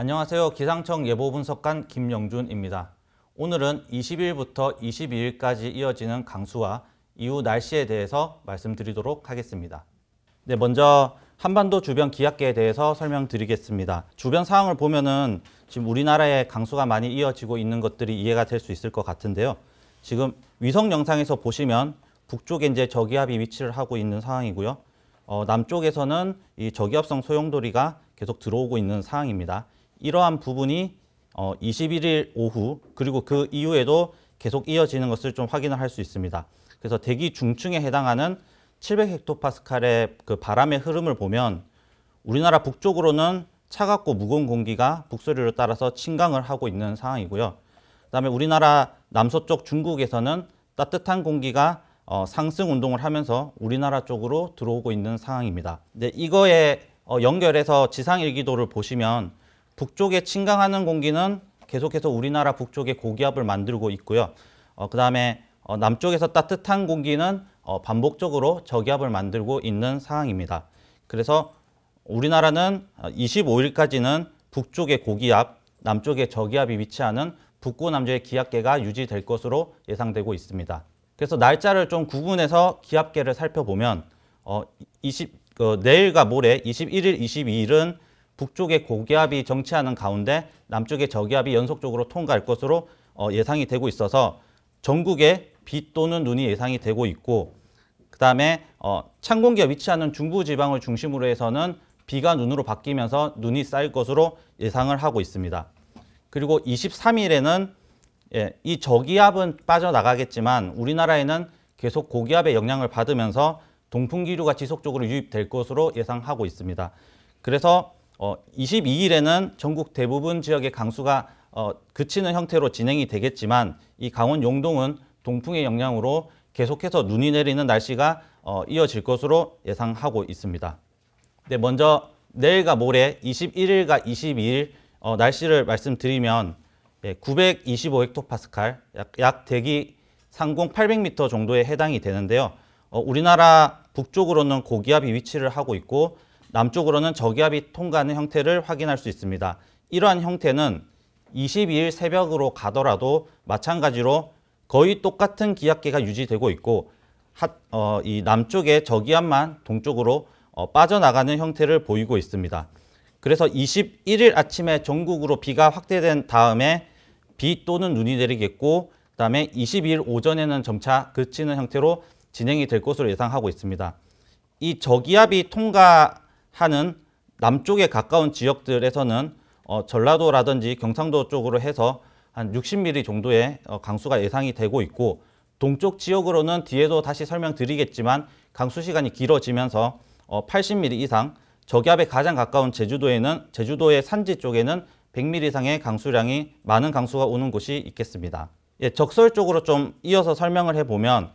안녕하세요. 기상청 예보분석관 김영준입니다. 오늘은 20일부터 22일까지 이어지는 강수와 이후 날씨에 대해서 말씀드리도록 하겠습니다. 네, 먼저 한반도 주변 기압계에 대해서 설명드리겠습니다. 주변 상황을 보면은 지금 우리나라에 강수가 많이 이어지고 있는 것들이 이해가 될 수 있을 것 같은데요. 지금 위성 영상에서 보시면 북쪽에 이제 저기압이 위치를 하고 있는 상황이고요. 어, 남쪽에서는 이 저기압성 소용돌이가 계속 들어오고 있는 상황입니다. 이러한 부분이 어, 21일 오후 그리고 그 이후에도 계속 이어지는 것을 좀 확인을 할 수 있습니다. 그래서 대기 중층에 해당하는 700헥토파스칼의 그 바람의 흐름을 보면 우리나라 북쪽으로는 차갑고 무거운 공기가 북서류를 따라서 침강을 하고 있는 상황이고요. 그다음에 우리나라 남서쪽 중국에서는 따뜻한 공기가 어, 상승 운동을 하면서 우리나라 쪽으로 들어오고 있는 상황입니다. 이거에 어, 연결해서 지상일기도를 보시면 북쪽에 침강하는 공기는 계속해서 우리나라 북쪽에 고기압을 만들고 있고요. 어, 그다음에 어, 남쪽에서 따뜻한 공기는 어, 반복적으로 저기압을 만들고 있는 상황입니다. 그래서 우리나라는 25일까지는 어, 북쪽의 고기압, 남쪽의 저기압이 위치하는 북고 남쪽의 기압계가 유지될 것으로 예상되고 있습니다. 그래서 날짜를 좀 구분해서 기압계를 살펴보면 어, 20, 어, 내일과 모레 21일, 22일은 북쪽의 고기압이 정치하는 가운데 남쪽의 저기압이 연속적으로 통과할 것으로 어, 예상이 되고 있어서 전국에 비 또는 눈이 예상이 되고 있고 그다음에 어, 찬 공기가 위치하는 중부 지방을 중심으로 해서는 비가 눈으로 바뀌면서 눈이 쌓일 것으로 예상을 하고 있습니다. 그리고 23일에는 예, 이 저기압은 빠져나가겠지만 우리나라에는 계속 고기압의 영향을 받으면서 동풍기류가 지속적으로 유입될 것으로 예상하고 있습니다. 그래서 어, 22일에는 전국 대부분 지역의 강수가 어, 그치는 형태로 진행이 되겠지만 이 강원 용동은 동풍의 영향으로 계속해서 눈이 내리는 날씨가 어, 이어질 것으로 예상하고 있습니다. 네, 먼저 내일과 모레 21일과 22일 어, 날씨를 말씀드리면 예, 925헥토파스칼 약, 약 대기 상공 800m 정도에 해당이 되는데요. 어, 우리나라 북쪽으로는 고기압이 위치를 하고 있고 남쪽으로는 저기압이 통과하는 형태를 확인할 수 있습니다. 이러한 형태는 22일 새벽으로 가더라도 마찬가지로 거의 똑같은 기압계가 유지되고 있고 어, 이 남쪽의 저기압만 동쪽으로 어, 빠져나가는 형태를 보이고 있습니다. 그래서 21일 아침에 전국으로 비가 확대된 다음에 비 또는 눈이 내리겠고 그다음에 22일 오전에는 점차 그치는 형태로 진행이 될 것으로 예상하고 있습니다. 이 저기압이 통과 하는 남쪽에 가까운 지역들에서는 어, 전라도라든지 경상도 쪽으로 해서 한 60mm 정도의 어, 강수가 예상이 되고 있고 동쪽 지역으로는 뒤에도 다시 설명드리겠지만 강수 시간이 길어지면서 어, 80mm 이상 저기압에 가장 가까운 제주도에는 제주도의 산지 쪽에는 100mm 이상의 강수량이 많은 강수가 오는 곳이 있겠습니다. 예, 적설 쪽으로 좀 이어서 설명을 해보면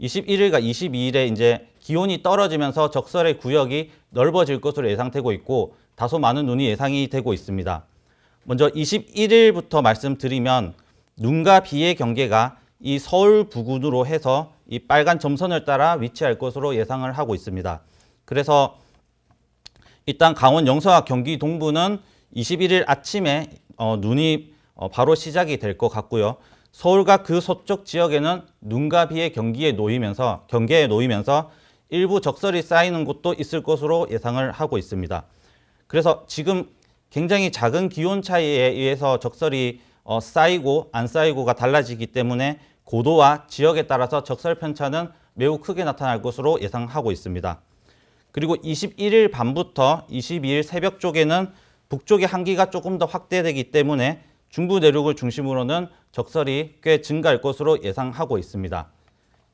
21일과 22일에 이제 기온이 떨어지면서 적설의 구역이 넓어질 것으로 예상되고 있고 다소 많은 눈이 예상이 되고 있습니다. 먼저 21일부터 말씀드리면 눈과 비의 경계가 이 서울 부근으로 해서 이 빨간 점선을 따라 위치할 것으로 예상을 하고 있습니다. 그래서 일단 강원 영서와 경기 동부는 21일 아침에 어, 눈이 어, 바로 시작이 될 것 같고요. 서울과 그 서쪽 지역에는 눈과 비의 경기에 놓이면서 경계에 놓이면서 일부 적설이 쌓이는 곳도 있을 것으로 예상을 하고 있습니다. 그래서 지금 굉장히 작은 기온 차이에 의해서 적설이 어, 쌓이고 안 쌓이고가 달라지기 때문에 고도와 지역에 따라서 적설 편차는 매우 크게 나타날 것으로 예상하고 있습니다. 그리고 21일 밤부터 22일 새벽 쪽에는 북쪽의 한기가 조금 더 확대되기 때문에 중부 내륙을 중심으로는 적설이 꽤 증가할 것으로 예상하고 있습니다.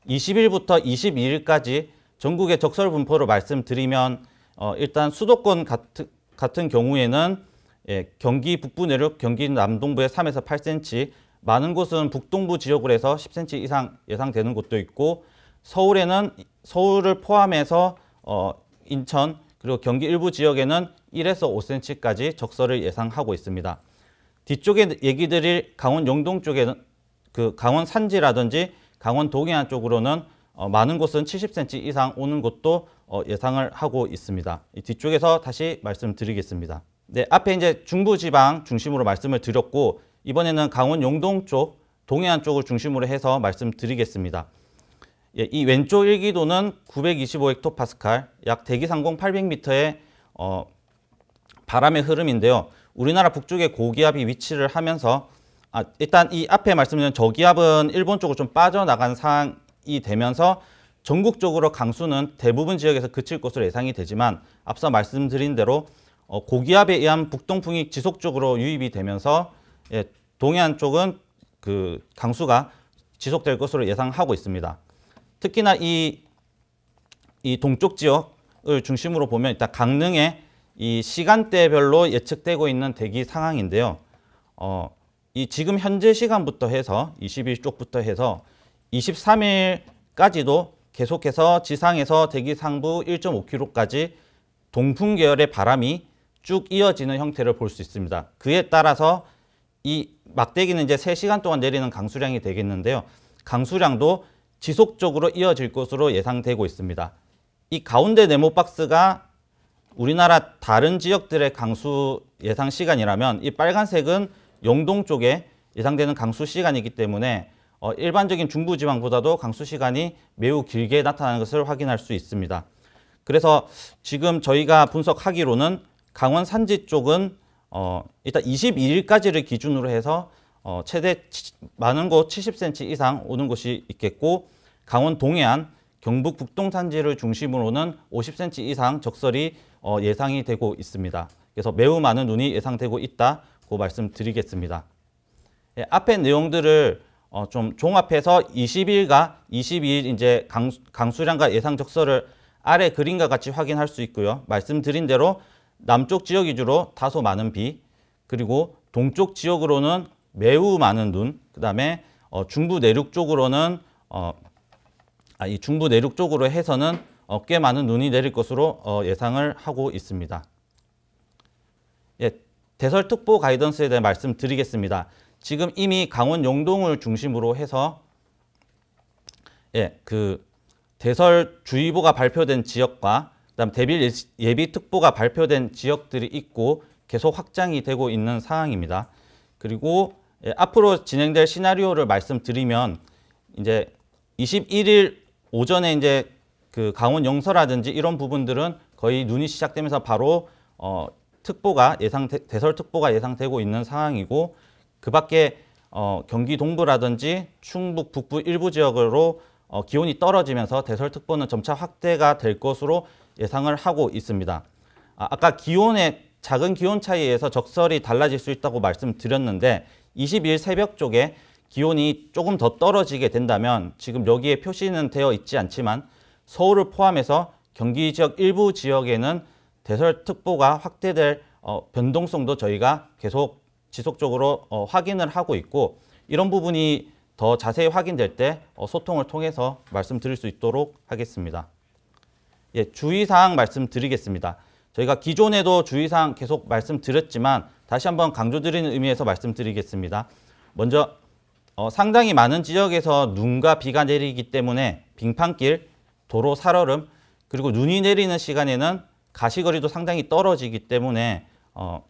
20일부터 22일까지 전국의 적설 분포를 말씀드리면 어, 일단 수도권 같은, 같은 경우에는 예, 경기 북부 내륙, 경기 남동부에 3에서 8cm, 많은 곳은 북동부 지역으로 해서 10cm 이상 예상되는 곳도 있고 서울에는 서울을 포함해서 어, 인천 그리고 경기 일부 지역에는 1에서 5cm까지 적설을 예상하고 있습니다. 뒤쪽에 얘기드릴 강원 영동 쪽에는 그 강원 산지라든지 강원 동해안 쪽으로는 어, 많은 곳은 70cm 이상 오는 곳도 어, 예상을 하고 있습니다. 이 뒤쪽에서 다시 말씀드리겠습니다. 네, 앞에 이제 중부지방 중심으로 말씀을 드렸고 이번에는 강원 영동 쪽, 동해안 쪽을 중심으로 해서 말씀드리겠습니다. 예, 이 왼쪽 일기도는 925헥토파스칼, 약 대기상공 800m의 어, 바람의 흐름인데요. 우리나라 북쪽에 고기압이 위치를 하면서 아, 일단 이 앞에 말씀드린 저기압은 일본 쪽으로 좀 빠져나간 상황이 되면서 전국적으로 강수는 대부분 지역에서 그칠 것으로 예상이 되지만 앞서 말씀드린 대로 어, 고기압에 의한 북동풍이 지속적으로 유입이 되면서 예, 동해안 쪽은 그 강수가 지속될 것으로 예상하고 있습니다. 특히나 이, 이 동쪽 지역을 중심으로 보면 일단 강릉에 이 시간대별로 예측되고 있는 대기 상황인데요. 어, 이 지금 현재 시간부터 해서 20일 쪽부터 해서 23일까지도 계속해서 지상에서 대기 상부 1.5km까지 동풍 계열의 바람이 쭉 이어지는 형태를 볼 수 있습니다. 그에 따라서 이 막대기는 이제 3시간 동안 내리는 강수량이 되겠는데요. 강수량도 지속적으로 이어질 것으로 예상되고 있습니다. 이 가운데 네모 박스가 우리나라 다른 지역들의 강수 예상 시간이라면 이 빨간색은 영동 쪽에 예상되는 강수 시간이기 때문에 어, 일반적인 중부지방보다도 강수 시간이 매우 길게 나타나는 것을 확인할 수 있습니다. 그래서 지금 저희가 분석하기로는 강원 산지 쪽은 어, 일단 22일까지를 기준으로 해서 어, 최대 치, 많은 곳 70cm 이상 오는 곳이 있겠고 강원 동해안, 경북 북동 산지를 중심으로는 50cm 이상 적설이 어, 예상이 되고 있습니다. 그래서 매우 많은 눈이 예상되고 있다고 말씀드리겠습니다. 예, 앞에 내용들을 어, 좀 종합해서 20일과 22일 이제 강수, 량과 예상 적설을 아래 그림과 같이 확인할 수 있고요. 말씀드린 대로 남쪽 지역 위주로 다소 많은 비, 그리고 동쪽 지역으로는 매우 많은 눈, 그 다음에 어, 중부 내륙 쪽으로는 어, 아, 이 중부 내륙 쪽으로 해서는 어, 꽤 많은 눈이 내릴 것으로 어, 예상을 하고 있습니다. 예, 대설특보 가이던스에 대해 말씀드리겠습니다. 지금 이미 강원 영동을 중심으로 해서 예, 그 대설주의보가 발표된 지역과 그다음 대비 예비특보가 발표된 지역들이 있고 계속 확장이 되고 있는 상황입니다. 그리고 예, 앞으로 진행될 시나리오를 말씀드리면 이제 21일 오전에 이제 그 강원 영서라든지 이런 부분들은 거의 눈이 시작되면서 바로 어, 특보가 예상 대설 특보가 예상되고 있는 상황이고 그 밖에 어, 경기 동부라든지 충북 북부 일부 지역으로 어, 기온이 떨어지면서 대설특보는 점차 확대가 될 것으로 예상을 하고 있습니다. 아, 아까 기온의 작은 기온 차이에서 적설이 달라질 수 있다고 말씀드렸는데 2 0일 새벽 쪽에 기온이 조금 더 떨어지게 된다면 지금 여기에 표시는 되어 있지 않지만 서울을 포함해서 경기 지역 일부 지역에는 대설특보가 확대될 어, 변동성도 저희가 계속 지속적으로 어, 확인을 하고 있고 이런 부분이 더 자세히 확인될 때 어, 소통을 통해서 말씀드릴 수 있도록 하겠습니다. 예, 주의사항 말씀드리겠습니다. 저희가 기존에도 주의사항 계속 말씀드렸지만 다시 한번 강조드리는 의미에서 말씀드리겠습니다. 먼저 어, 상당히 많은 지역에서 눈과 비가 내리기 때문에 빙판길, 도로 살얼음 그리고 눈이 내리는 시간에는 가시거리도 상당히 떨어지기 때문에 어,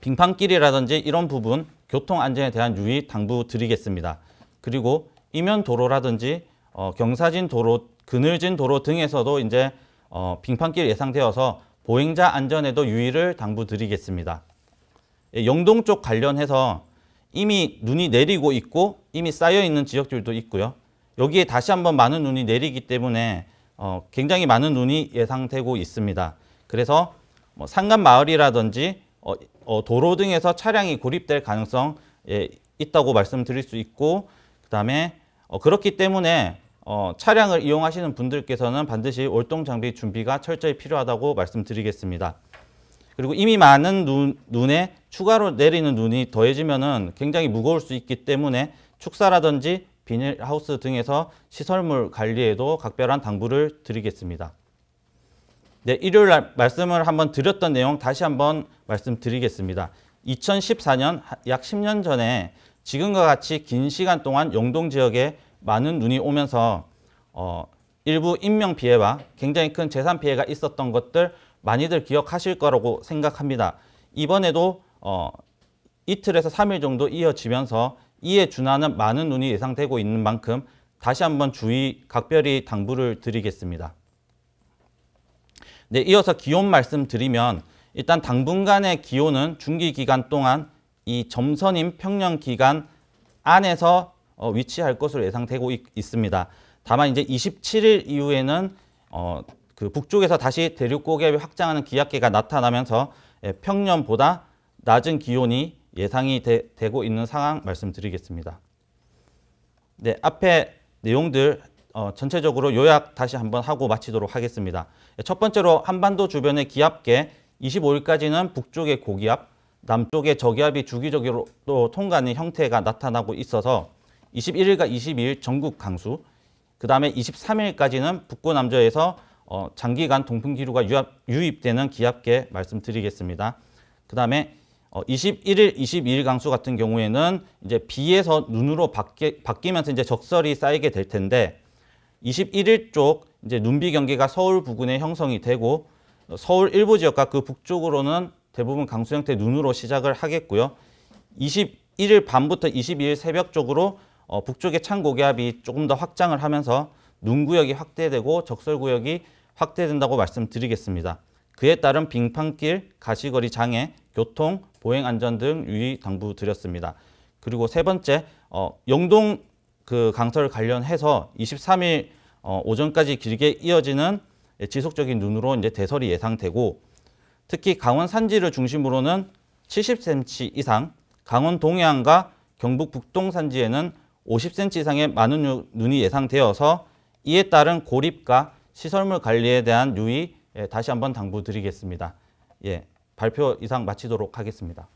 빙판길이라든지 이런 부분 교통안전에 대한 유의 당부드리겠습니다. 그리고 이면 도로라든지 어, 경사진 도로, 그늘진 도로 등에서도 이제 어, 빙판길 예상되어서 보행자 안전에도 유의를 당부드리겠습니다. 예, 영동 쪽 관련해서 이미 눈이 내리고 있고 이미 쌓여 있는 지역들도 있고요. 여기에 다시 한번 많은 눈이 내리기 때문에 어, 굉장히 많은 눈이 예상되고 있습니다. 그래서 뭐 산간 마을이라든지 어, 어, 도로 등에서 차량이 고립될 가능성 예, 있다고 말씀드릴 수 있고 그다음에 어, 그렇기 때문에 어, 차량을 이용하시는 분들께서는 반드시 월동 장비 준비가 철저히 필요하다고 말씀드리겠습니다. 그리고 이미 많은 눈, 눈에 추가로 내리는 눈이 더해지면 굉장히 무거울 수 있기 때문에 축사라든지 비닐하우스 등에서 시설물 관리에도 각별한 당부를 드리겠습니다. 네, 일요일 날 말씀을 한번 드렸던 내용 다시 한번 말씀드리겠습니다. 2014년 약 10년 전에 지금과 같이 긴 시간 동안 영동 지역에 많은 눈이 오면서 어, 일부 인명 피해와 굉장히 큰 재산 피해가 있었던 것들 많이들 기억하실 거라고 생각합니다. 이번에도 어, 이틀에서 3일 정도 이어지면서 이에 준하는 많은 눈이 예상되고 있는 만큼 다시 한번 주의 각별히 당부를 드리겠습니다. 네, 이어서 기온 말씀드리면 일단 당분간의 기온은 중기 기간 동안 이 점선인 평년 기간 안에서 어, 위치할 것으로 예상되고 있, 습니다 다만 이제 27일 이후에는 어, 그 북쪽에서 다시 대륙 고개를 확장하는 기압계가 나타나면서 예, 평년보다 낮은 기온이 예상이 되, 고 있는 상황 말씀드리겠습니다. 네, 앞에 내용들 어, 전체적으로 요약 다시 한번 하고 마치도록 하겠습니다. 예, 첫 번째로 한반도 주변의 기압계 25일까지는 북쪽의 고기압, 남쪽의 저기압이 주기적으로 통과하는 형태가 나타나고 있어서 21일과 22일 전국 강수, 그 다음에 23일까지는 북구 남저에서 어, 장기간 동풍기류가 유입되는 기압계 말씀드리겠습니다. 그 다음에 어, 21일, 22일 강수 같은 경우에는 이제 비에서 눈으로 바뀌, 바뀌면서 이제 적설이 쌓이게 될 텐데 21일 쪽 이제 눈비 경계가 서울 부근에 형성이 되고 서울 일부 지역과 그 북쪽으로는 대부분 강수 형태 눈으로 시작을 하겠고요. 21일 밤부터 22일 새벽 쪽으로 어, 북쪽의 찬 고기압이 조금 더 확장을 하면서 눈 구역이 확대되고 적설 구역이 확대된다고 말씀드리겠습니다. 그에 따른 빙판길, 가시거리 장애, 교통, 보행 안전 등 유의 당부드렸습니다. 그리고 세 번째 어, 영동 그 강설 관련해서 23일 어, 오전까지 길게 이어지는 지속적인 눈으로 이제 대설이 예상되고 특히 강원 산지를 중심으로는 70cm 이상, 강원 동해안과 경북 북동 산지에는 50cm 이상의 많은 눈이 예상되어서 이에 따른 고립과 시설물 관리에 대한 유의 예, 다시 한번 당부드리겠습니다. 예, 발표 이상 마치도록 하겠습니다.